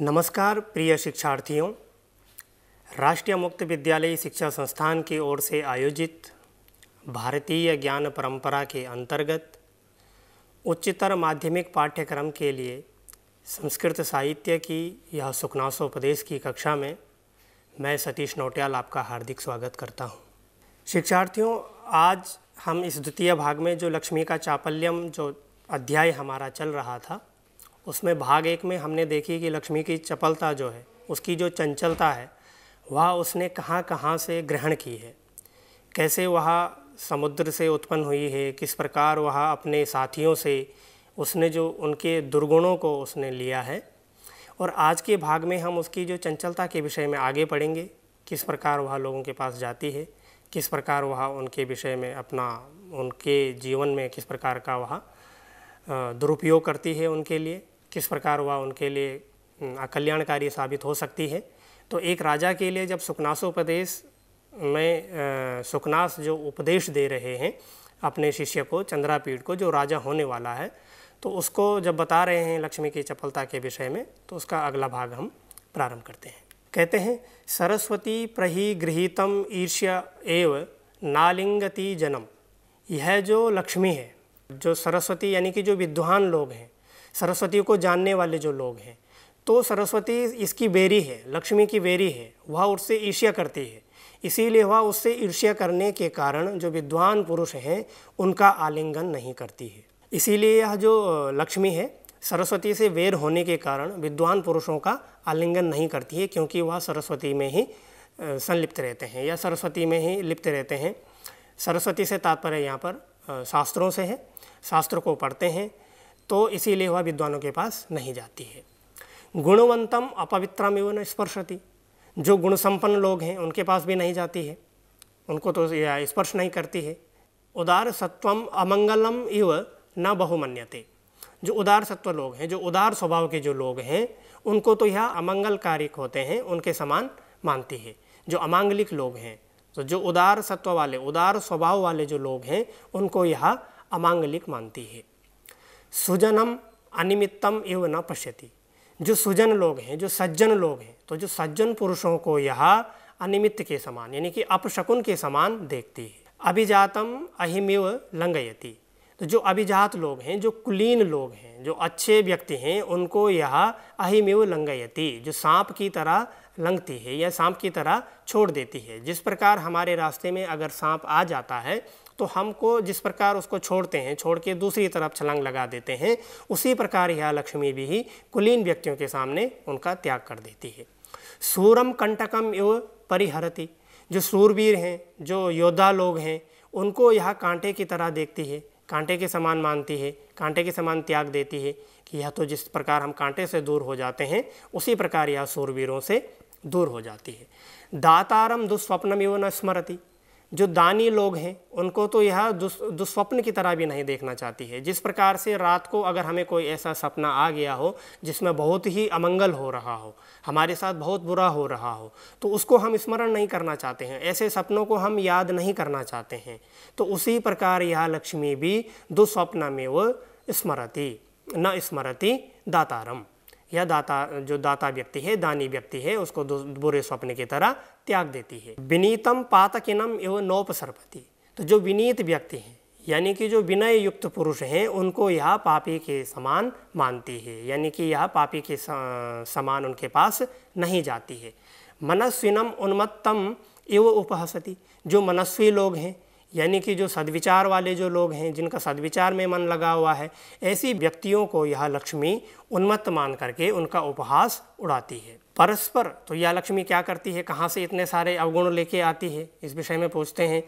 नमस्कार प्रिय शिक्षार्थियों राष्ट्रीय मुक्त विद्यालय शिक्षा संस्थान की ओर से आयोजित भारतीय ज्ञान परंपरा के अंतर्गत उच्चतर माध्यमिक पाठ्यक्रम के लिए संस्कृत साहित्य की यह सुखनासोपदेश की कक्षा में मैं सतीश नोटियाल आपका हार्दिक स्वागत करता हूँ शिक्षार्थियों आज हम इस द्वितीय भाग में जो लक्ष्मी का चापल्यम जो अध्याय हमारा चल रहा था उसमें भाग एक में हमने देखी कि लक्ष्मी की चपलता जो है उसकी जो चंचलता है वह उसने कहाँ कहाँ से ग्रहण की है कैसे वह समुद्र से उत्पन्न हुई है किस प्रकार वह अपने साथियों से उसने जो उनके दुर्गुणों को उसने लिया है और आज के भाग में हम उसकी जो चंचलता के विषय में आगे पढ़ेंगे किस प्रकार वह लोगों के पास जाती है किस प्रकार वह उनके विषय में अपना उनके जीवन में किस प्रकार का वह दुरुपयोग करती है उनके लिए किस प्रकार वह उनके लिए अकल्याणकारी साबित हो सकती है तो एक राजा के लिए जब सुकनासोपदेश में सुकनास जो उपदेश दे रहे हैं अपने शिष्य को चंद्रापीठ को जो राजा होने वाला है तो उसको जब बता रहे हैं लक्ष्मी की चपलता के विषय में तो उसका अगला भाग हम प्रारंभ करते हैं कहते हैं सरस्वती प्रही गृहीतम ईर्ष्य एव नालिंगति जन्म यह जो लक्ष्मी है जो सरस्वती यानी कि जो विद्वान लोग हैं सरस्वती को जानने वाले जो लोग हैं तो सरस्वती इसकी बेरी है लक्ष्मी की बेरी है वह उससे ईर्ष्या करती है इसीलिए वह उससे ईर्ष्या करने के कारण जो विद्वान पुरुष हैं उनका आलिंगन नहीं करती है इसीलिए यह जो लक्ष्मी है सरस्वती से वेर होने के कारण विद्वान पुरुषों का आलिंगन नहीं करती है क्योंकि वह सरस्वती में ही संलिप्त रहते हैं या सरस्वती में ही लिप्त रहते हैं सरस्वती से तात्पर्य यहाँ पर शास्त्रों से है शास्त्र को पढ़ते हैं तो इसीलिए वह विद्वानों के पास नहीं जाती है गुणवंतम अपवित्रम एवं स्पर्शती जो गुण संपन्न लोग हैं उनके पास भी नहीं जाती है उनको तो स्पर्श नहीं करती है उदार सत्वम अमंगलम इव न बहुमन्यते जो उदार सत्व लोग हैं जो उदार स्वभाव के जो लोग हैं उनको तो यह अमंगल कारिक होते हैं उनके समान मानती है जो अमांगलिक लोग हैं तो जो उदार सत्व वाले उदार स्वभाव वाले जो लोग हैं उनको यह अमांगलिक मानती है सुजनम अनिमित्तम इव न पश्यति जो सुजन लोग हैं जो सज्जन लोग हैं तो जो सज्जन पुरुषों को यह अनिमित्त के समान यानी कि अपशकुन के समान देखती है अभिजातम अहिमेव लंगयति तो जो अभिजात लोग हैं जो कुलीन लोग हैं जो अच्छे व्यक्ति हैं उनको यह अहिमेव लंगयति जो सांप की तरह लंगती है या सांप की तरह छोड़ देती है जिस प्रकार हमारे रास्ते में अगर सांप आ जाता है तो हमको जिस प्रकार उसको छोड़ते हैं छोड़ के दूसरी तरफ छलांग लगा देते हैं उसी प्रकार यह लक्ष्मी भी कुलीन व्यक्तियों के सामने उनका त्याग कर देती है सूरम कंटकम एव परिहरती जो सूरवीर हैं जो योद्धा लोग हैं उनको यह कांटे की तरह देखती है कांटे के समान मानती है कांटे के समान त्याग देती है कि यह तो जिस प्रकार हम कांटे से दूर हो जाते हैं उसी प्रकार यह सूरवीरों से दूर हो जाती है दातारम दुस्वप्नम एवं न स्मरती जो दानी लोग हैं उनको तो यह दुस्वप्न की तरह भी नहीं देखना चाहती है जिस प्रकार से रात को अगर हमें कोई ऐसा सपना आ गया हो जिसमें बहुत ही अमंगल हो रहा हो हमारे साथ बहुत बुरा हो रहा हो तो उसको हम स्मरण नहीं करना चाहते हैं ऐसे सपनों को हम याद नहीं करना चाहते हैं तो उसी प्रकार यह लक्ष्मी भी दुस्वप्न में वो स्मरती न स्मरती दातारम या दाता जो दाता व्यक्ति है दानी व्यक्ति है उसको बुरे स्वप्न की तरह त्याग देती है विनीतम पातकिनम एवं नौपसर्पति तो जो विनीत व्यक्ति हैं यानी कि जो विनय युक्त पुरुष हैं उनको यह पापी के समान मानती है यानी कि यह पापी के समान उनके पास नहीं जाती है मनस्विनम उन्मत्तम एवं उपहसती जो मनस्वी लोग हैं यानी कि जो सद्विचार वाले जो लोग हैं जिनका सद्विचार में मन लगा हुआ है ऐसी व्यक्तियों को यह लक्ष्मी उन्मत्त मान करके उनका उपहास उड़ाती है परस्पर तो यह लक्ष्मी क्या करती है कहाँ से इतने सारे अवगुण लेके आती है इस विषय में पूछते हैं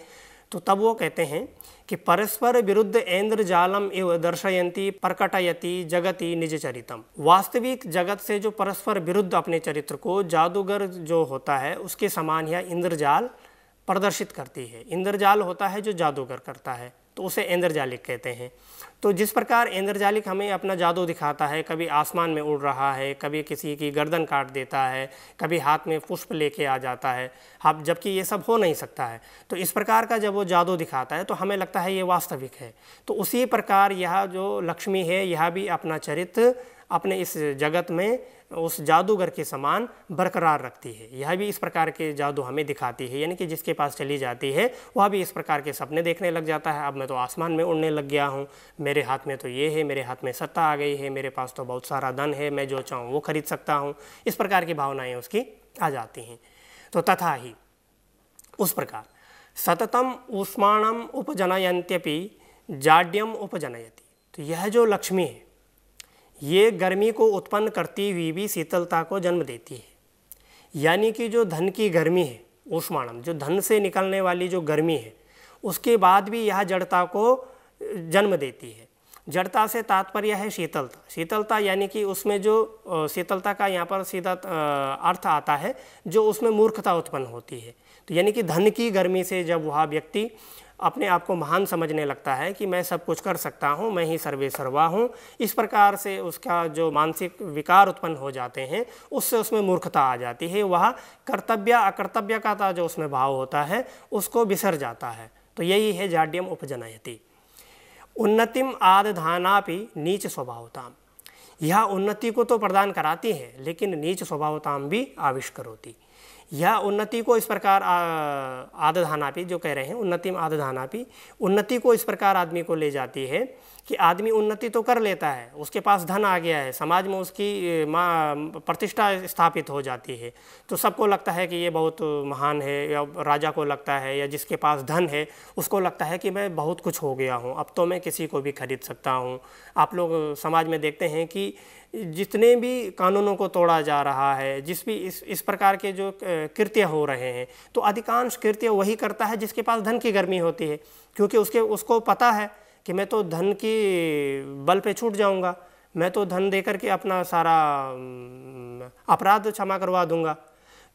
तो तब वो कहते हैं कि परस्पर विरुद्ध ऐन्द्र जालम इव दर्शयंती प्रकटयती जगति निज चरितम वास्तविक जगत से जो परस्पर विरुद्ध अपने चरित्र को जादूगर जो होता है उसके समान यह इंद्रजाल प्रदर्शित करती है इंद्रजाल होता है जो जादूगर करता है तो उसे इंद्रजालिक कहते हैं तो जिस प्रकार इंद्रजालिक हमें अपना जादू दिखाता है कभी आसमान में उड़ रहा है कभी किसी की गर्दन काट देता है कभी हाथ में पुष्प लेके आ जाता है अब हाँ, जबकि ये सब हो नहीं सकता है तो इस प्रकार का जब वो जादू दिखाता है तो हमें लगता है ये वास्तविक है तो उसी प्रकार यह जो लक्ष्मी है यह भी अपना चरित्र अपने इस जगत में उस जादूगर के समान बरकरार रखती है यह भी इस प्रकार के जादू हमें दिखाती है यानी कि जिसके पास चली जाती है वह भी इस प्रकार के सपने देखने लग जाता है अब मैं तो आसमान में उड़ने लग गया हूँ मेरे हाथ में तो ये है मेरे हाथ में सत्ता आ गई है मेरे पास तो बहुत सारा धन है मैं जो चाहूँ वो खरीद सकता हूँ इस प्रकार की भावनाएँ उसकी आ जाती हैं तो तथा ही उस प्रकार सततम ऊष्माणम उपजनयंत्यपि जाड्यम उपजनयति तो यह जो लक्ष्मी है ये गर्मी को उत्पन्न करती हुई भी शीतलता को जन्म देती है यानी कि जो धन की गर्मी है ऊष्माणम जो धन से निकलने वाली जो गर्मी है उसके बाद भी यह जड़ता को जन्म देती है जड़ता से तात्पर्य है शीतलता शीतलता यानी कि उसमें जो शीतलता का यहाँ पर सीधा अर्थ आता है जो उसमें मूर्खता उत्पन्न होती है तो यानी कि धन की गर्मी से जब वह व्यक्ति अपने आप को महान समझने लगता है कि मैं सब कुछ कर सकता हूँ मैं ही सर्वे सर्वा हूँ इस प्रकार से उसका जो मानसिक विकार उत्पन्न हो जाते हैं उससे उसमें मूर्खता आ जाती है वह कर्तव्य अकर्तव्य का जो उसमें भाव होता है उसको बिसर जाता है तो यही है जाड्यम उपजनयती उन्नतिम आदधानापि नीच स्वभावताम यह उन्नति को तो प्रदान कराती है लेकिन नीच स्वभावताम भी आविष्कर होती यह उन्नति को इस प्रकार आदधानापि जो कह रहे हैं उन्नतिम आदधानापि उन्नति को इस प्रकार आदमी को ले जाती है कि आदमी उन्नति तो कर लेता है उसके पास धन आ गया है समाज में उसकी माँ प्रतिष्ठा स्थापित हो जाती है तो सबको लगता है कि ये बहुत महान है या राजा को लगता है या जिसके पास धन है उसको लगता है कि मैं बहुत कुछ हो गया हूँ अब तो मैं किसी को भी खरीद सकता हूँ आप लोग समाज में देखते हैं कि जितने भी कानूनों को तोड़ा जा रहा है जिस भी इस इस प्रकार के जो कृत्य हो रहे हैं तो अधिकांश कृत्य वही करता है जिसके पास धन की गर्मी होती है क्योंकि उसके उसको पता है कि मैं तो धन की बल पे छूट जाऊंगा मैं तो धन देकर के अपना सारा अपराध क्षमा करवा दूंगा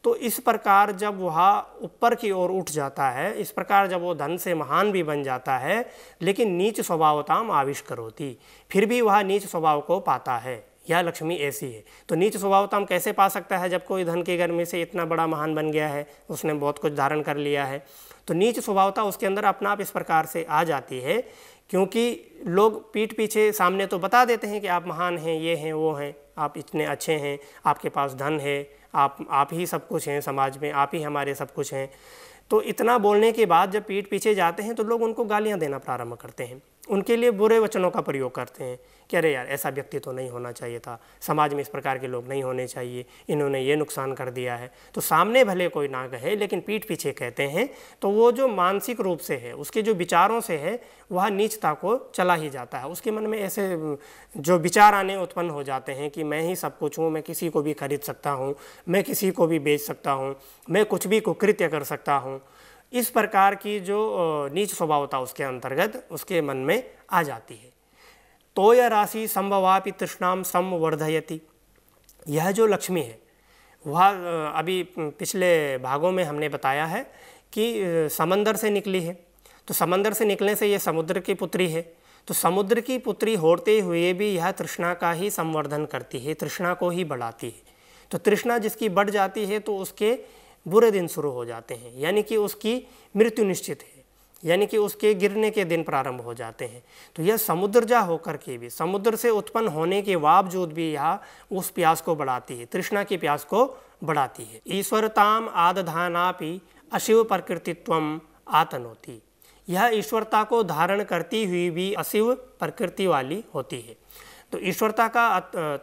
तो इस प्रकार जब वह ऊपर की ओर उठ जाता है इस प्रकार जब वो धन से महान भी बन जाता है लेकिन नीच स्वभावताम आविष्कर होती फिर भी वह नीच स्वभाव को पाता है यह लक्ष्मी ऐसी है तो नीच स्वभावताम कैसे पा सकता है जब कोई धन की गर्मी से इतना बड़ा महान बन गया है उसने बहुत कुछ धारण कर लिया है तो नीच स्वभावता उसके अंदर अपना आप इस प्रकार से आ जाती है क्योंकि लोग पीठ पीछे सामने तो बता देते हैं कि आप महान हैं ये हैं वो हैं आप इतने अच्छे हैं आपके पास धन है आप आप ही सब कुछ हैं समाज में आप ही हमारे सब कुछ हैं तो इतना बोलने के बाद जब पीठ पीछे जाते हैं तो लोग उनको गालियाँ देना प्रारंभ करते हैं उनके लिए बुरे वचनों का प्रयोग करते हैं कि अरे यार ऐसा व्यक्ति तो नहीं होना चाहिए था समाज में इस प्रकार के लोग नहीं होने चाहिए इन्होंने ये नुकसान कर दिया है तो सामने भले कोई ना कहे लेकिन पीठ पीछे कहते हैं तो वो जो मानसिक रूप से है उसके जो विचारों से है वह नीचता को चला ही जाता है उसके मन में ऐसे जो विचार आने उत्पन्न हो जाते हैं कि मैं ही सब कुछ हूँ मैं किसी को भी खरीद सकता हूँ मैं किसी को भी बेच सकता हूँ मैं कुछ भी कुकृत्य कर सकता हूँ इस प्रकार की जो नीच स्वभावता उसके अंतर्गत उसके मन में आ जाती है तो यह राशि संभवापि तृष्णाम संवर्धयति यह जो लक्ष्मी है वह अभी पिछले भागों में हमने बताया है कि समंदर से निकली है तो समंदर से निकलने से यह समुद्र की पुत्री है तो समुद्र की पुत्री होते हुए भी यह तृष्णा का ही संवर्धन करती है तृष्णा को ही बढ़ाती है तो तृष्णा जिसकी बढ़ जाती है तो उसके बुरे दिन शुरू हो जाते हैं यानी कि उसकी मृत्यु निश्चित है यानी कि उसके गिरने के दिन प्रारंभ हो जाते हैं तो यह समुद्र जा होकर के भी समुद्र से उत्पन्न होने के बावजूद भी यह उस प्यास को बढ़ाती है तृष्णा की प्यास को बढ़ाती है ईश्वरताम आदधानापि अशिव प्रकृतित्व आतनोती यह ईश्वरता को धारण करती हुई भी अशिव प्रकृति वाली होती है तो ईश्वरता का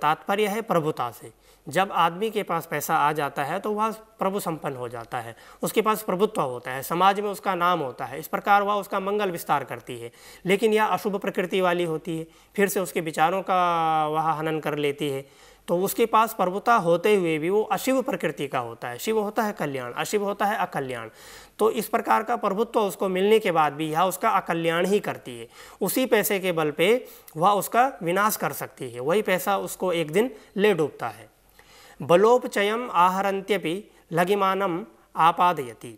तात्पर्य है प्रभुता से जब आदमी के पास पैसा आ जाता है तो वह प्रभु संपन्न हो जाता है उसके पास प्रभुत्व होता है समाज में उसका नाम होता है इस प्रकार वह उसका मंगल विस्तार करती है लेकिन यह अशुभ प्रकृति वाली होती है फिर से उसके विचारों का वह हनन कर लेती है तो उसके पास प्रभुता होते हुए भी वो अशिव प्रकृति का होता है शिव होता है कल्याण अशिव होता है अकल्याण तो इस प्रकार का प्रभुत्व उसको मिलने के बाद भी यह उसका अकल्याण ही करती है उसी पैसे के बल पे वह उसका विनाश कर सकती है वही पैसा उसको एक दिन ले डूबता है बलोपचयम आहरंत्यपि लगिमानम आपादयती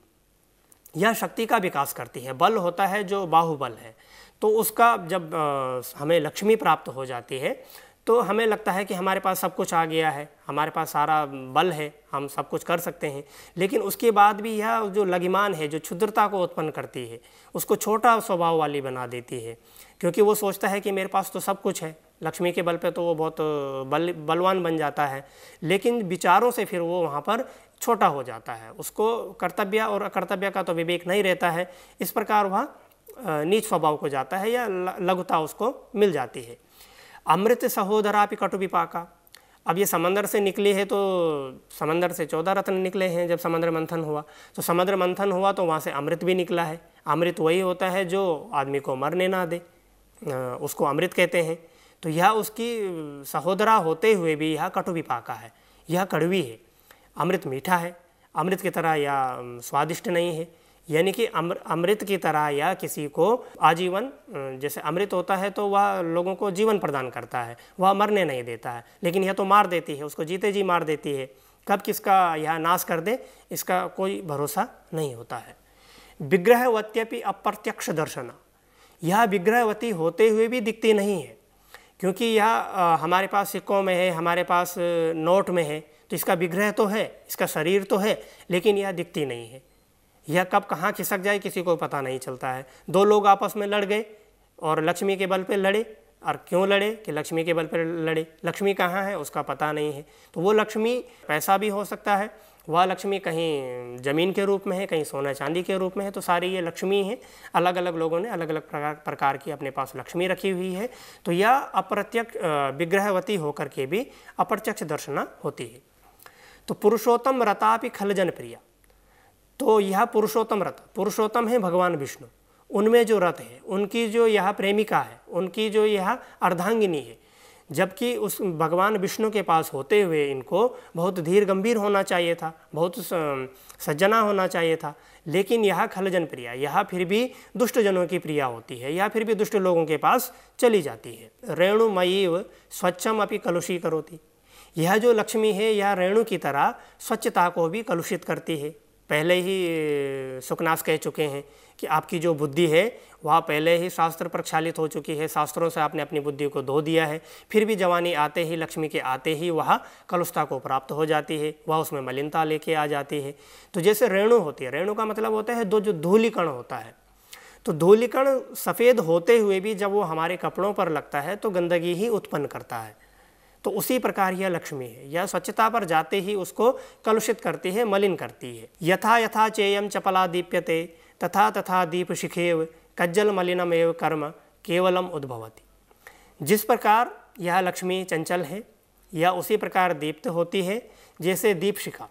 यह शक्ति का विकास करती है बल होता है जो बाहुबल है तो उसका जब हमें लक्ष्मी प्राप्त हो जाती है तो हमें लगता है कि हमारे पास सब कुछ आ गया है हमारे पास सारा बल है हम सब कुछ कर सकते हैं लेकिन उसके बाद भी यह जो लगिमान है जो क्षुद्रता को उत्पन्न करती है उसको छोटा स्वभाव वाली बना देती है क्योंकि वो सोचता है कि मेरे पास तो सब कुछ है लक्ष्मी के बल पे तो वो बहुत बल बलवान बन जाता है लेकिन विचारों से फिर वो वहाँ पर छोटा हो जाता है उसको कर्तव्य और अकर्तव्य का तो विवेक नहीं रहता है इस प्रकार वह नीच स्वभाव को जाता है या लघुता उसको मिल जाती है अमृत सहोदरापि कटु विपाका अब ये समंदर से निकली है तो समंदर से चौदह रत्न निकले हैं जब समंदर मंथन हुआ तो समंदर मंथन हुआ तो वहाँ से अमृत भी निकला है अमृत वही होता है जो आदमी को मरने ना दे उसको अमृत कहते हैं तो यह उसकी सहोदरा होते हुए भी यह कटु विपाका है यह कड़वी है अमृत मीठा है अमृत की तरह यह स्वादिष्ट नहीं है यानी कि अमृत की तरह या किसी को आजीवन जैसे अमृत होता है तो वह लोगों को जीवन प्रदान करता है वह मरने नहीं देता है लेकिन यह तो मार देती है उसको जीते जी मार देती है कब किसका यह नाश कर दे इसका कोई भरोसा नहीं होता है विग्रहवत्यपि अप्रत्यक्ष दर्शन यह विग्रहवती होते हुए भी दिखती नहीं है क्योंकि यह हमारे पास सिक्कों में है हमारे पास नोट में है तो इसका विग्रह तो है इसका शरीर तो है लेकिन यह दिखती नहीं है यह कब कहाँ खिसक जाए किसी को पता नहीं चलता है दो लोग आपस में लड़ गए और लक्ष्मी के बल पर लड़े और क्यों लड़े कि लक्ष्मी के बल पर लड़े लक्ष्मी कहाँ है उसका पता नहीं है तो वो लक्ष्मी पैसा भी हो सकता है वह लक्ष्मी कहीं ज़मीन के रूप में है कहीं सोना चांदी के रूप में है तो सारी ये लक्ष्मी हैं अलग अलग लोगों ने अलग अलग प्रकार प्रकार की अपने पास लक्ष्मी रखी हुई है तो यह अप्रत्यक्ष विग्रहवती होकर के भी अप्रत्यक्ष दर्शना होती है तो पुरुषोत्तम रतापि खलजन प्रिया तो यह पुरुषोत्तम रथ पुरुषोत्तम है भगवान विष्णु उनमें जो रथ है उनकी जो यह प्रेमिका है उनकी जो यह अर्धांगिनी है जबकि उस भगवान विष्णु के पास होते हुए इनको बहुत धीर गंभीर होना चाहिए था बहुत सज्जना होना चाहिए था लेकिन यह खलजन प्रिया यह फिर भी दुष्टजनों की प्रिया होती है यह फिर भी दुष्ट लोगों के पास चली जाती है रेणुमयीव स्वच्छम अपनी कलुषी करोती यह जो लक्ष्मी है यह रेणु की तरह स्वच्छता को भी कलुषित करती है पहले ही सुखनास कह चुके हैं कि आपकी जो बुद्धि है वह पहले ही शास्त्र प्रक्षालित हो चुकी है शास्त्रों से आपने अपनी बुद्धि को धो दिया है फिर भी जवानी आते ही लक्ष्मी के आते ही वह कलुषता को प्राप्त हो जाती है वह उसमें मलिनता लेके आ जाती है तो जैसे रेणु होती है रेणु का मतलब होता है दो जो धूलिकण होता है तो धूलिकण सफ़ेद होते हुए भी जब वो हमारे कपड़ों पर लगता है तो गंदगी ही उत्पन्न करता है तो उसी प्रकार यह लक्ष्मी है यह स्वच्छता पर जाते ही उसको कलुषित करती है मलिन करती है यथा यथा चेयम चपला दीप्यते तथा तथा दीप शिखेव कज्जल मलिनमेव कर्म केवलम उद्भवती जिस प्रकार यह लक्ष्मी चंचल है यह उसी प्रकार दीप्त होती है जैसे दीप शिखा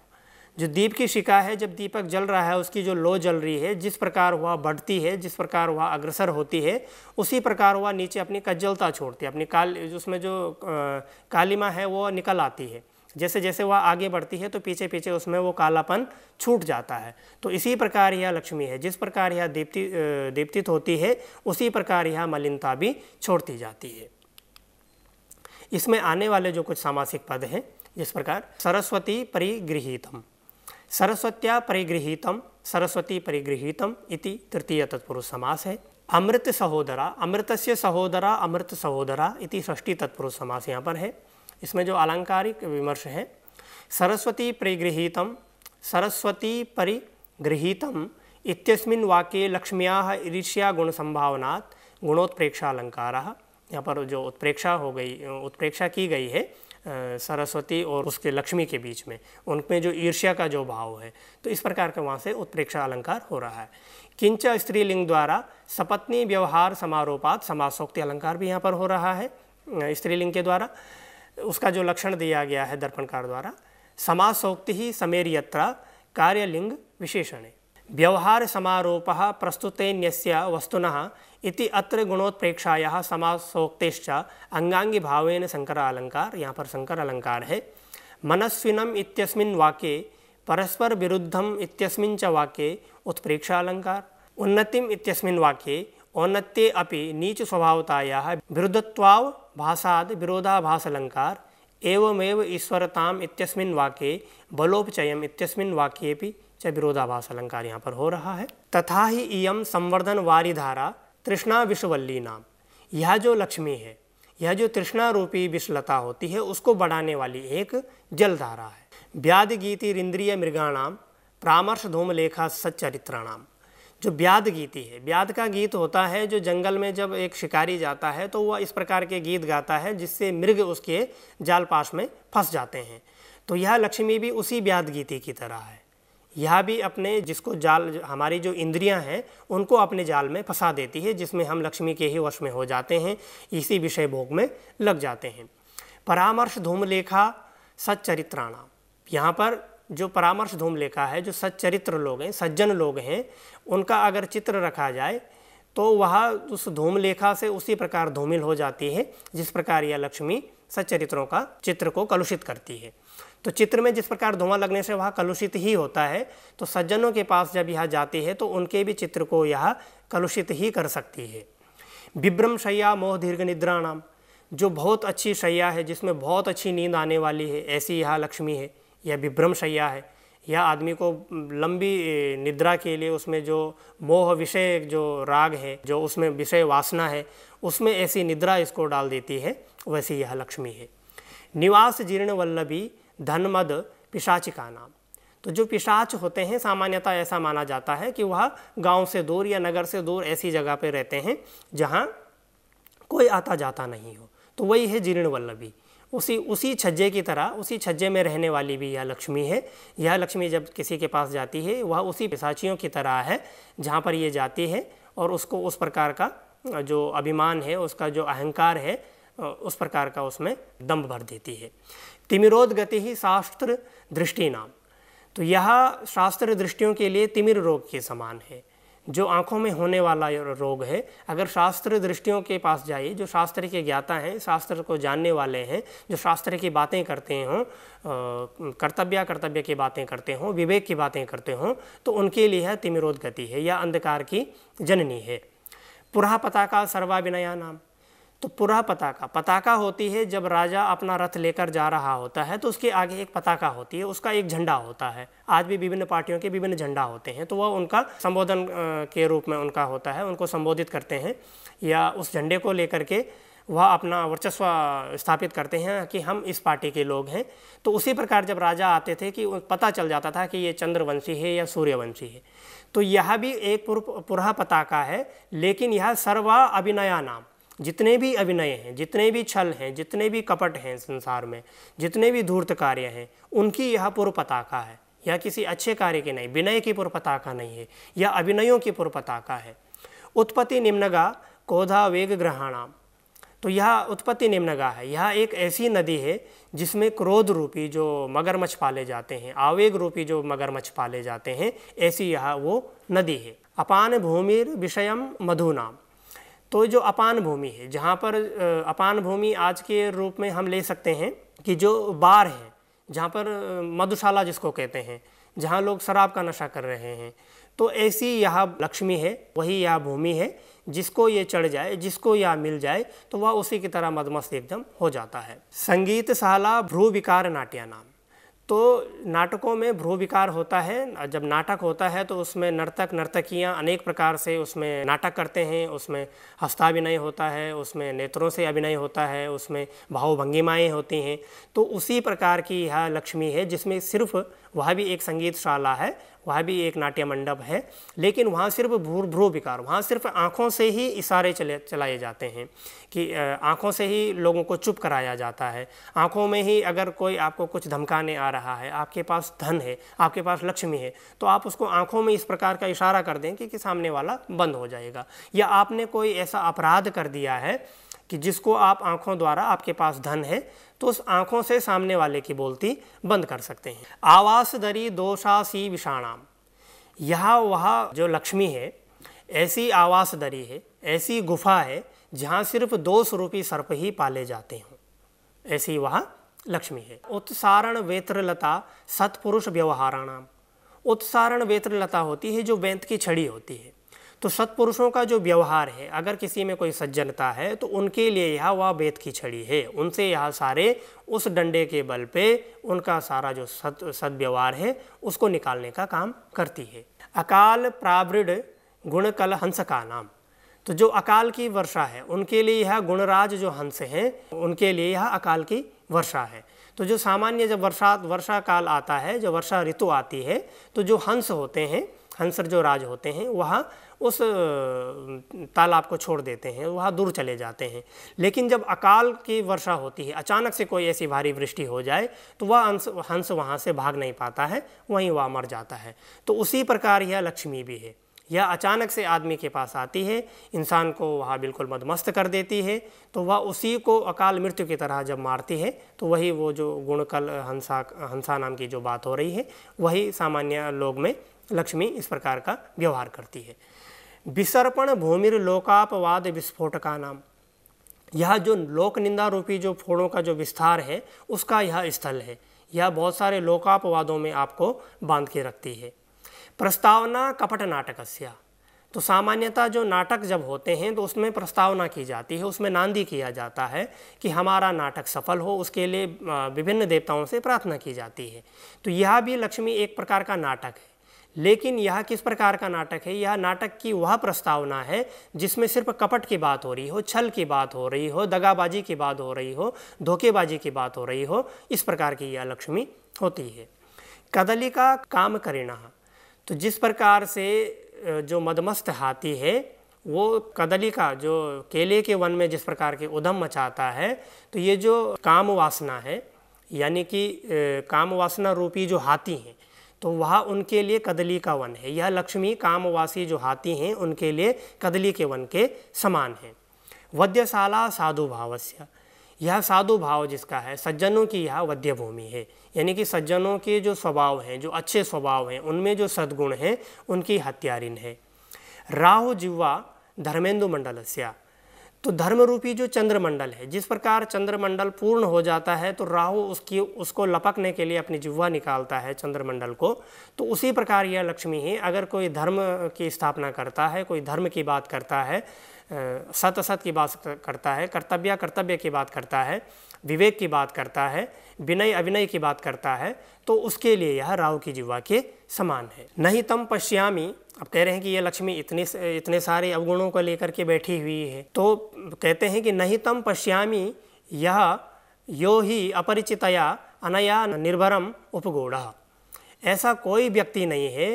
जो दीप की शिका है जब दीपक जल रहा है उसकी जो लो जल रही है जिस प्रकार वह बढ़ती है जिस प्रकार वह अग्रसर होती है उसी प्रकार वह नीचे अपनी कज्जलता छोड़ती है अपनी काल उसमें जो कालिमा है वो निकल आती है जैसे जैसे वह आगे बढ़ती है तो पीछे पीछे उसमें वो कालापन छूट जाता है तो इसी प्रकार यह लक्ष्मी है जिस प्रकार यह दीप्ति दीप्तित होती है उसी प्रकार यह मलिनता भी छोड़ती जाती है इसमें आने वाले जो कुछ सामासिक पद हैं जिस प्रकार सरस्वती परिगृहितम सरस्वत्या परिगृहीतम सरस्वती परिगृहीतम इति तृतीय तत्पुरुष समास है अमृत सहोदरा से सहोदरा अमृत सहोदरा इति षष्ठी तत्पुरुष समास यहाँ पर है इसमें जो आलंकारिक विमर्श है सरस्वती परिगृहीतम सरस्वती परिगृहीतम इतस्मिन वाक्य लक्ष्म्याः ईर्ष्या गुणोत्प्रेक्षा अलंकार यहाँ पर जो उत्प्रेक्षा हो गई उत्प्रेक्षा की गई है सरस्वती और उसके लक्ष्मी के बीच में उनमें जो ईर्ष्या का जो भाव है तो इस प्रकार का वहाँ से उत्प्रेक्षा अलंकार हो रहा है किंच स्त्रीलिंग द्वारा सपत्नी व्यवहार समारोपात समासोक्ति अलंकार भी यहाँ पर हो रहा है स्त्रीलिंग के द्वारा उसका जो लक्षण दिया गया है दर्पणकार द्वारा समासोक्ति ही समेर यात्रा कार्यलिंग विशेषण है व्यवहार प्रस्तुतेऽन्यस्य प्रस्तुते वस्तुन अत्र गुणोत्प्रेक्षायाः समासोक्तेश्च अंगांगिभावेन संकर अलंकार यहाँ पर शंकर अलंकार है मनस्विनम इत्यस्मिन् परस्पर विरुद्धम इत्यस्मिन् वाक्ये उत्प्रेक्षालंकार अलंकार उन्नतिम इत्यस्मिन् वाक्ये औन्नत्ये अपि नीच स्वभावताया विरुद्धत्वाव भाषाद विरोधाभास एवमेव ईश्वरताम इत्यस्मिन् वाक्ये बलोपचयम इत्यस्मिन् वाक्येपि च विरोधाभास अलंकार यहाँ पर हो रहा है तथा ही इम संवर्धन वारी धारा तृष्णा विश्ववल्ली नाम यह जो लक्ष्मी है यह जो तृष्णा रूपी विश्वलता होती है उसको बढ़ाने वाली एक जलधारा है व्याध गीति इंद्रिय मृगाणाम परामर्श धूम लेखा सच्चरित्राणाम जो व्याध गीति है व्याध का गीत होता है जो जंगल में जब एक शिकारी जाता है तो वह इस प्रकार के गीत गाता है जिससे मृग उसके जालपाश में फंस जाते हैं तो यह लक्ष्मी भी उसी व्याध गीति की तरह है यह भी अपने जिसको जाल हमारी जो इंद्रियां हैं उनको अपने जाल में फंसा देती है जिसमें हम लक्ष्मी के ही वश में हो जाते हैं इसी विषय भोग में लग जाते हैं परामर्श धूमलेखा सच्चरित्राणा यहाँ पर जो परामर्श धूमलेखा है जो सच्चरित्र लोग हैं सज्जन लोग हैं उनका अगर चित्र रखा जाए तो वह उस धूमलेखा से उसी प्रकार धूमिल हो जाती है जिस प्रकार यह लक्ष्मी सच्चरित्रों का चित्र को कलुषित करती है तो चित्र में जिस प्रकार धुआं लगने से वह कलुषित ही होता है तो सज्जनों के पास जब यह जाती है तो उनके भी चित्र को यह कलुषित ही कर सकती है विभ्रम शैया मोह दीर्घ निद्रा नाम जो बहुत अच्छी शैया है जिसमें बहुत अच्छी नींद आने वाली है ऐसी यह लक्ष्मी है यह विभ्रम शैया है यह आदमी को लंबी निद्रा के लिए उसमें जो मोह विषय जो राग है जो उसमें विषय वासना है उसमें ऐसी निद्रा इसको डाल देती है वैसी यह लक्ष्मी है निवास जीर्ण वल्लभी धनमद पिशाचिका नाम तो जो पिशाच होते हैं सामान्यतः ऐसा माना जाता है कि वह गांव से दूर या नगर से दूर ऐसी जगह पर रहते हैं जहाँ कोई आता जाता नहीं हो तो वही है जीर्ण वल्लभी उसी उसी छज्जे की तरह उसी छज्जे में रहने वाली भी यह लक्ष्मी है यह लक्ष्मी जब किसी के पास जाती है वह उसी पिसाचियों की तरह है जहाँ पर ये जाती है और उसको उस प्रकार का जो अभिमान है उसका जो अहंकार है उस प्रकार का उसमें दम भर देती है तिमिरोद गति ही शास्त्र दृष्टि नाम तो यह शास्त्र दृष्टियों के लिए तिमिर रोग के समान है जो आँखों में होने वाला रोग है अगर शास्त्र दृष्टियों के पास जाइए जो शास्त्र के ज्ञाता हैं शास्त्र को जानने वाले हैं जो शास्त्र की बातें करते हों कर्तव्य कर्तव्य की बातें करते हों विवेक की बातें करते हों तो उनके लिए है तिमिरोद गति है या अंधकार की जननी है पुरा पता का सर्वाभिनया नाम तो पुरा पताका पताका होती है जब राजा अपना रथ लेकर जा रहा होता है तो उसके आगे एक पताका होती है उसका एक झंडा होता है आज भी विभिन्न पार्टियों के विभिन्न झंडा होते हैं तो वह उनका संबोधन के रूप में उनका होता है उनको संबोधित करते हैं या उस झंडे को लेकर के वह अपना वर्चस्व स्थापित करते हैं कि हम इस पार्टी के लोग हैं तो उसी प्रकार जब राजा आते थे कि पता चल जाता था कि ये चंद्रवंशी है या सूर्यवंशी है तो यह भी एक पुरा पताका है लेकिन यह सर्वा अभिनया नाम जितने भी अभिनय हैं जितने भी छल हैं जितने भी कपट हैं संसार में जितने भी धूर्त कार्य हैं उनकी यह पूर्व पताका है या किसी अच्छे कार्य की नहीं विनय की पूर्व पताका नहीं है या अभिनयों की पूर्व पताका है उत्पत्ति निम्नगा कोधा वेग ग्रहणाम तो यह उत्पत्ति निम्नगा है यह एक ऐसी नदी है जिसमें क्रोध रूपी जो मगरमच्छ पाले जाते हैं आवेग रूपी जो मगरमच्छ पाले जाते हैं ऐसी यह वो नदी है अपान भूमिर विषयम मधुनाम तो जो अपान भूमि है जहाँ पर अपान भूमि आज के रूप में हम ले सकते हैं कि जो बार है जहाँ पर मधुशाला जिसको कहते हैं जहाँ लोग शराब का नशा कर रहे हैं तो ऐसी यह लक्ष्मी है वही यह भूमि है जिसको ये चढ़ जाए जिसको यह मिल जाए तो वह उसी की तरह मदमस्त एकदम हो जाता है संगीतशाला भ्रू विकार नाट्या नाम तो नाटकों में भ्रू विकार होता है जब नाटक होता है तो उसमें नर्तक नर्तकियां अनेक प्रकार से उसमें नाटक करते हैं उसमें हस्ताभिनय होता है उसमें नेत्रों से अभिनय होता है उसमें भावभंगिमाएँ होती हैं तो उसी प्रकार की यह लक्ष्मी है जिसमें सिर्फ वहाँ भी एक संगीतशाला है वहाँ भी एक नाट्य मंडप है लेकिन वहाँ सिर्फ भूर भ्रू विकार वहाँ सिर्फ आँखों से ही इशारे चले चलाए जाते हैं कि आँखों से ही लोगों को चुप कराया जाता है आँखों में ही अगर कोई आपको कुछ धमकाने आ रहा है आपके पास धन है आपके पास लक्ष्मी है तो आप उसको आँखों में इस प्रकार का इशारा कर दें कि, कि सामने वाला बंद हो जाएगा या आपने कोई ऐसा अपराध कर दिया है कि जिसको आप आंखों द्वारा आपके पास धन है तो उस आंखों से सामने वाले की बोलती बंद कर सकते हैं आवास दरी दोषासी विषाणाम यह वह जो लक्ष्मी है ऐसी आवास दरी है ऐसी गुफा है जहाँ सिर्फ दो स्वरूपी सर्प ही पाले जाते हों ऐसी वह लक्ष्मी है उत्सारण वेत्रलता सत्पुरुष व्यवहाराणाम उत्सारण वेत्रलता होती है जो वेंत की छड़ी होती है तो सत्पुरुषों का जो व्यवहार है अगर किसी में कोई सज्जनता है तो उनके लिए यह वह वेद की छड़ी है उनसे यह सारे उस डंडे के बल पे उनका सारा जो सत सदव्यवहार है उसको निकालने का काम करती है अकाल प्रावृढ़ गुणकल हंस का नाम तो जो अकाल की वर्षा है उनके लिए यह गुणराज जो हंस हैं उनके लिए यह अकाल की वर्षा है तो जो सामान्य जब वर्षा वर्षा काल आता है जब वर्षा ऋतु आती है तो जो हंस होते हैं हंसर जो राज होते हैं वह उस तालाब को छोड़ देते हैं वहाँ दूर चले जाते हैं लेकिन जब अकाल की वर्षा होती है अचानक से कोई ऐसी भारी वृष्टि हो जाए तो वह हंस हंस वहाँ से भाग नहीं पाता है वहीं वह मर जाता है तो उसी प्रकार यह लक्ष्मी भी है यह अचानक से आदमी के पास आती है इंसान को वहाँ बिल्कुल मदमस्त कर देती है तो वह उसी को अकाल मृत्यु की तरह जब मारती है तो वही वो जो गुणकल हंसा हंसा नाम की जो बात हो रही है वही सामान्य लोग में लक्ष्मी इस प्रकार का व्यवहार करती है विसर्पण भूमिर लोकापवाद विस्फोटका नाम यह जो लोक निंदा रूपी जो फोड़ों का जो विस्तार है उसका यह स्थल है यह बहुत सारे लोकापवादों में आपको बांध के रखती है प्रस्तावना कपट नाटकस्य तो सामान्यतः जो नाटक जब होते हैं तो उसमें प्रस्तावना की जाती है उसमें नांदी किया जाता है कि हमारा नाटक सफल हो उसके लिए विभिन्न देवताओं से प्रार्थना की जाती है तो यह भी लक्ष्मी एक प्रकार का नाटक है लेकिन यह किस प्रकार का नाटक है यह नाटक की वह प्रस्तावना है जिसमें सिर्फ कपट की बात हो रही हो छल की बात हो रही हो दगाबाजी की बात हो रही हो धोखेबाजी की बात हो रही हो इस प्रकार की यह लक्ष्मी होती है कदली का काम करिणा तो जिस प्रकार से जो मदमस्त हाथी है वो कदली का जो केले के वन में जिस प्रकार के उधम मचाता है तो ये जो काम वासना है यानी कि काम वासना रूपी जो हाथी हैं तो वह उनके लिए कदली का वन है यह लक्ष्मी कामवासी जो हाथी हैं उनके लिए कदली के वन के समान है वध्यशाला साधु भावस्य यह साधु भाव जिसका है सज्जनों की यह वध्य भूमि है यानी कि सज्जनों के जो स्वभाव हैं जो अच्छे स्वभाव हैं उनमें जो सद्गुण हैं उनकी हत्यारिन है राहु जिह्वा धर्मेंदु मंडलस्या तो धर्म रूपी जो चंद्रमंडल है जिस प्रकार चंद्रमंडल पूर्ण हो जाता है तो राहु उसकी उसको लपकने के लिए अपनी जुवा निकालता है चंद्रमंडल को तो उसी प्रकार यह लक्ष्मी ही अगर कोई धर्म की स्थापना करता है कोई धर्म की बात करता है सत असत की बात करता है कर्तव्य कर्तव्य की बात करता है विवेक की बात करता है विनय अभिनय की बात करता है तो उसके लिए यह राहु की जिह्वा के समान है नहीं तम पश्यामी अब कह रहे हैं कि ये लक्ष्मी इतने इतने सारे अवगुणों को लेकर के बैठी हुई है तो कहते हैं कि नहीं तम पश्यामी यह यो ही अपरिचितया अनया निर्भरम उपगोड़ा ऐसा कोई व्यक्ति नहीं है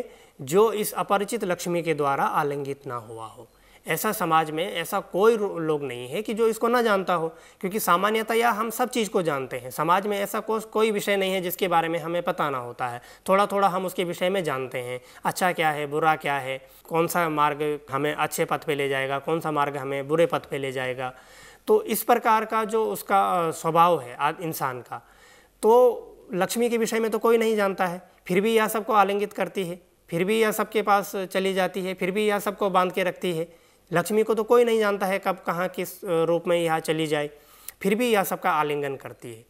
जो इस अपरिचित लक्ष्मी के द्वारा आलिंगित ना हुआ हो ऐसा समाज में ऐसा कोई लोग नहीं है कि जो इसको ना जानता हो क्योंकि सामान्यतया हम सब चीज़ को जानते हैं समाज में ऐसा को, कोई विषय नहीं है जिसके बारे में हमें पता ना होता है थोड़ा थोड़ा हम उसके विषय में जानते हैं अच्छा क्या है बुरा क्या है कौन सा मार्ग हमें अच्छे पथ पर ले जाएगा कौन सा मार्ग हमें बुरे पथ पर ले जाएगा तो इस प्रकार का जो उसका स्वभाव है इंसान का तो लक्ष्मी के विषय में तो कोई नहीं जानता है फिर भी यह सबको आलिंगित करती है फिर भी यह सबके पास चली जाती है फिर भी यह सबको बांध के रखती है लक्ष्मी को तो कोई नहीं जानता है कब कहाँ किस रूप में यह चली जाए फिर भी यह सबका आलिंगन करती है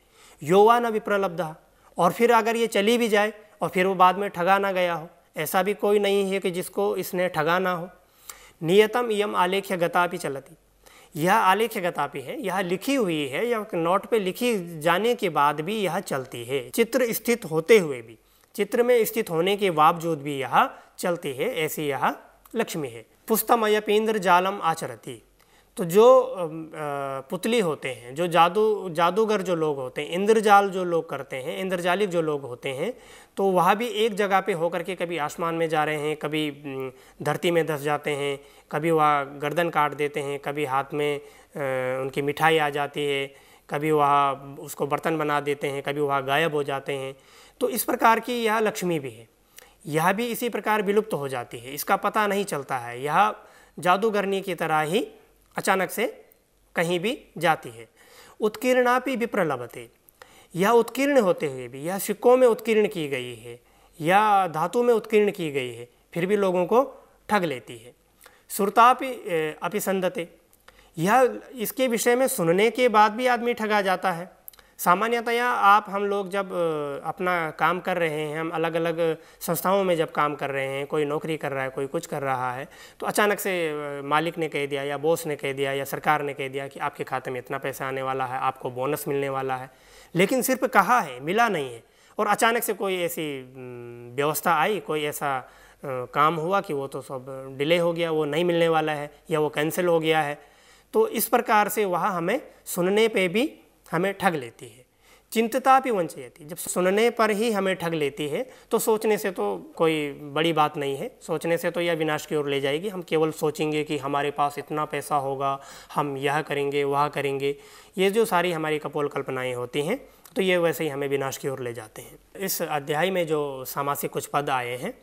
योवा न विप्रलब्धा और फिर अगर ये चली भी जाए और फिर वो बाद में ठगा ना गया हो ऐसा भी कोई नहीं है कि जिसको इसने ठगा ना हो नियतम यम आलेख्य गता भी चलती यह आलेख्य गता भी है यह लिखी हुई है या नोट पे लिखी जाने के बाद भी यह चलती है चित्र स्थित होते हुए भी चित्र में स्थित होने के बावजूद भी यह चलती है ऐसी यह लक्ष्मी है पुस्तमयपेंद्र जालम आचरती तो जो पुतली होते हैं जो जादू जादूगर जो लोग होते हैं इंद्रजाल जो लोग करते हैं इंद्रजालिक जो लोग होते हैं तो वह भी एक जगह पे होकर के कभी आसमान में जा रहे हैं कभी धरती में धस जाते हैं कभी वह गर्दन काट देते हैं कभी हाथ में उनकी मिठाई आ जाती है कभी वह उसको बर्तन बना देते हैं कभी वह गायब हो जाते हैं तो इस प्रकार की यह लक्ष्मी भी है यह भी इसी प्रकार विलुप्त हो जाती है इसका पता नहीं चलता है यह जादूगरनी की तरह ही अचानक से कहीं भी जाती है उत्कीर्णापि विप्रलभते यह उत्कीर्ण होते हुए भी यह सिक्कों में उत्कीर्ण की गई है या धातु में उत्कीर्ण की गई है फिर भी लोगों को ठग लेती है सुरतापि अपिसंदते यह इसके विषय में सुनने के बाद भी आदमी ठगा जाता है सामान्यतया आप हम लोग जब अपना काम कर रहे हैं हम अलग अलग संस्थाओं में जब काम कर रहे हैं कोई नौकरी कर रहा है कोई कुछ कर रहा है तो अचानक से मालिक ने कह दिया या बॉस ने कह दिया या सरकार ने कह दिया कि आपके खाते में इतना पैसा आने वाला है आपको बोनस मिलने वाला है लेकिन सिर्फ कहा है मिला नहीं है और अचानक से कोई ऐसी व्यवस्था आई कोई ऐसा काम हुआ कि वो तो सब डिले हो गया वो नहीं मिलने वाला है या वो कैंसिल हो गया है तो इस प्रकार से वहाँ हमें सुनने पे भी हमें ठग लेती है चिंतता भी वंचयती जब सुनने पर ही हमें ठग लेती है तो सोचने से तो कोई बड़ी बात नहीं है सोचने से तो यह विनाश की ओर ले जाएगी हम केवल सोचेंगे कि हमारे पास इतना पैसा होगा हम यह करेंगे वह करेंगे ये जो सारी हमारी कपोल कल्पनाएँ होती हैं तो ये वैसे ही हमें विनाश की ओर ले जाते हैं इस अध्याय में जो सामासिक कुछ पद आए हैं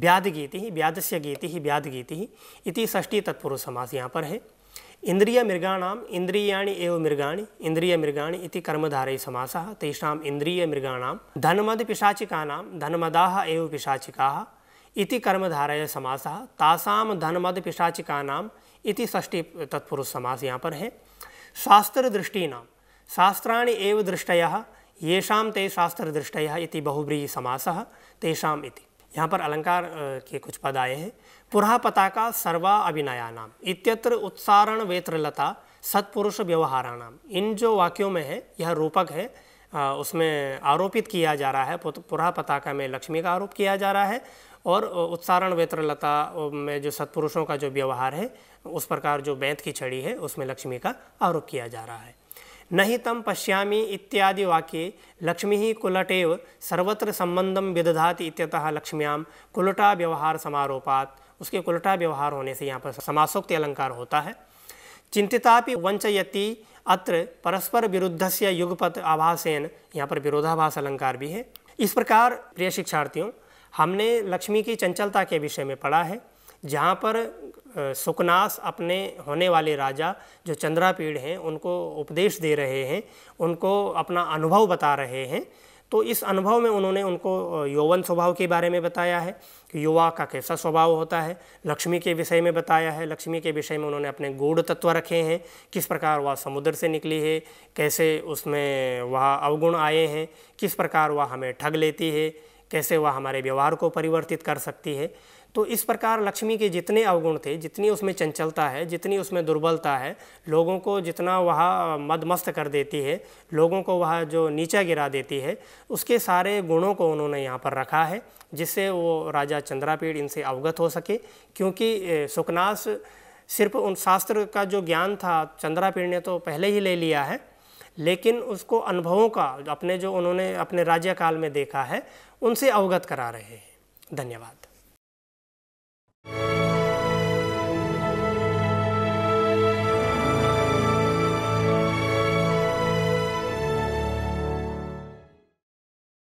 व्याध गीति ही से गीति ही व्याध गीति ही इति षष्टी तत्पुरुष समास यहाँ पर है इंद्रिय मृगाणाम इंद्रियाणि एव मृगाणि इंद्रिय मृगाणि इति कर्मधारय समासः तेषाम् इंद्रिय मृगाणाम धनमद पिशाचिकानां धनमदाः एव पिशाचिकाः इति कर्मधारय समासः तासाम धनमद पिशाचिकानाम इति षष्ठी तत्पुरुष समास यहाँ पर है शास्त्र दृष्टीनाम शास्त्राणि एव दृष्टयः येषाम ते शास्त्र दृष्टयः इति बहुब्रीहि समासः तेषाम इति यहाँ पर अलंकार के कुछ पद आए हैं पुनः पताका सर्वा अभिनयानाम इत्यत्र उत्सारण वेत्रलता सत्पुरुष व्यवहाराणाम इन जो वाक्यों में है यह रूपक है उसमें आरोपित किया जा रहा है पुरा पताका में लक्ष्मी का आरोप किया जा रहा है और उच्चारण वेत्रलता में जो सत्पुरुषों का जो व्यवहार है उस प्रकार जो बैंत की छड़ी है उसमें लक्ष्मी का आरोप किया जा रहा है नहीं तम पश्यामी इत्यादि वाक्ये लक्ष्मी ही कुलटेव सर्वत्र संबंधम विदधाति इत्यतः लक्ष्म्याम कुलटा व्यवहार समारोपात उसके उल्टा व्यवहार होने से यहाँ पर समासोक्ति अलंकार होता है चिंतिता वंचयति अत्र परस्पर विरुद्ध से युगपत आभासेन यहाँ पर विरोधाभास अलंकार भी है इस प्रकार प्रिय शिक्षार्थियों हमने लक्ष्मी की चंचलता के विषय में पढ़ा है जहाँ पर सुकनास अपने होने वाले राजा जो चंद्रापीढ़ हैं उनको उपदेश दे रहे हैं उनको अपना अनुभव बता रहे हैं तो इस अनुभव में उन्होंने उनको यौवन स्वभाव के बारे में बताया है कि युवा का कैसा स्वभाव होता है लक्ष्मी के विषय में बताया है लक्ष्मी के विषय में उन्होंने अपने गूढ़ तत्व रखे हैं किस प्रकार वह समुद्र से निकली है कैसे उसमें वह अवगुण आए हैं किस प्रकार वह हमें ठग लेती है कैसे वह हमारे व्यवहार को परिवर्तित कर सकती है तो इस प्रकार लक्ष्मी के जितने अवगुण थे जितनी उसमें चंचलता है जितनी उसमें दुर्बलता है लोगों को जितना वह मदमस्त कर देती है लोगों को वह जो नीचा गिरा देती है उसके सारे गुणों को उन्होंने यहाँ पर रखा है जिससे वो राजा चंद्रापीढ़ इनसे अवगत हो सके क्योंकि सुकनास सिर्फ उन शास्त्र का जो ज्ञान था चंद्रापीढ़ ने तो पहले ही ले लिया है लेकिन उसको अनुभवों का अपने जो उन्होंने अपने राज्यकाल में देखा है उनसे अवगत करा रहे हैं धन्यवाद Thank you